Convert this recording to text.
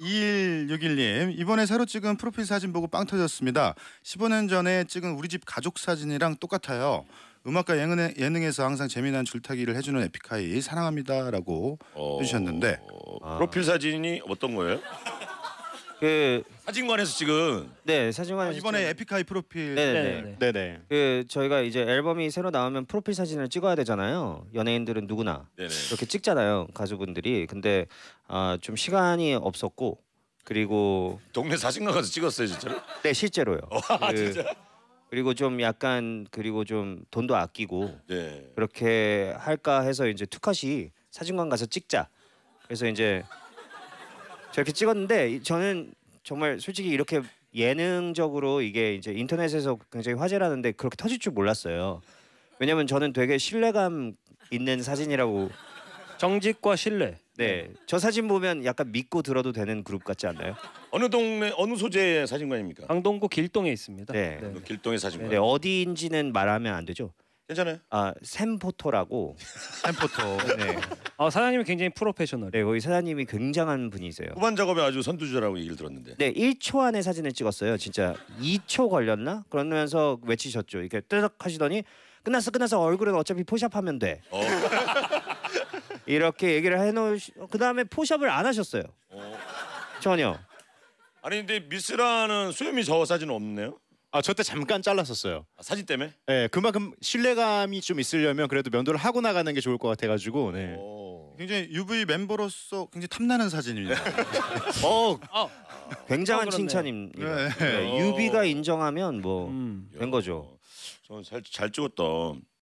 2161님 이번에 새로 찍은 프로필 사진 보고 빵 터졌습니다. 15년 전에 찍은 우리 집 가족 사진이랑 똑같아요. 음악과 예능에, 예능에서 항상 재미난 줄타기를 해주는 에픽하이 사랑합니다라고 어... 해주셨는데 아. 프로필 사진이 어떤 거예요? 그 사진관에서 지금 네 사진관 아, 이번에 에픽하이 프로필 네네 네네. 네그 네. 네, 네. 저희가 이제 앨범이 새로 나오면 프로필 사진을 찍어야 되잖아요. 연예인들은 누구나 네네. 이렇게 찍잖아요 가수분들이. 근데 아, 좀 시간이 없었고 그리고 동네 사진관 가서 찍었어요 진짜로? 네 실제로요. 와, 어, 아, 그, 진짜? 그리고 좀 약간 그리고 좀 돈도 아끼고 네. 그렇게 할까 해서 이제 투카시 사진관 가서 찍자. 그래서 이제 저렇게 찍었는데 저는 정말 솔직히 이렇게 예능적으로 이게 이제 인터넷에서 굉장히 화제라는데 그렇게 터질 줄 몰랐어요. 왜냐면 저는 되게 신뢰감 있는 사진이라고 정직과 신뢰. 네. 저 사진 보면 약간 믿고 들어도 되는 그룹 같지 않나요? 어느 동네 어느 소재의 사진관입니까? 강동구 길동에 있습니다. 네. 네. 그 길동의 사진관. 네, 네, 어디인지는 말하면 안 되죠. 괜찮아요. 아 샘포토라고 샘포토. 네. 아 사장님이 굉장히 프로페셔널. 네, 거기 사장님이 굉장한 분이세요. 후반 작업에 아주 선두주자라고 얘기를 들었는데. 네, 1초 안에 사진을 찍었어요. 진짜 2초 걸렸나? 그러면서 외치셨죠. 이렇게 뜨덕 하시더니 끝났어, 끝났어. 얼굴은 어차피 포샵하면 돼. 어. 이렇게 얘기를 해놓으시. 그 다음에 포샵을 안 하셨어요. 어. 전혀. 아니 근데 미스라는 수염이 저사진 없네요. 아, 저 때 잠깐 잘랐었어요. 아, 사진 때문에? 네, 그만큼 신뢰감이 좀 있으려면 그래도 면도를 하고 나가는 게 좋을 것 같아가지고. 네. 굉장히 UV 멤버로서 굉장히 탐나는 사진입니다. 어, 아, 굉장한 아, 칭찬입니다. 네. 네. UV가 어. 인정하면 뭐된 음. 거죠. 저는 잘, 잘찍었던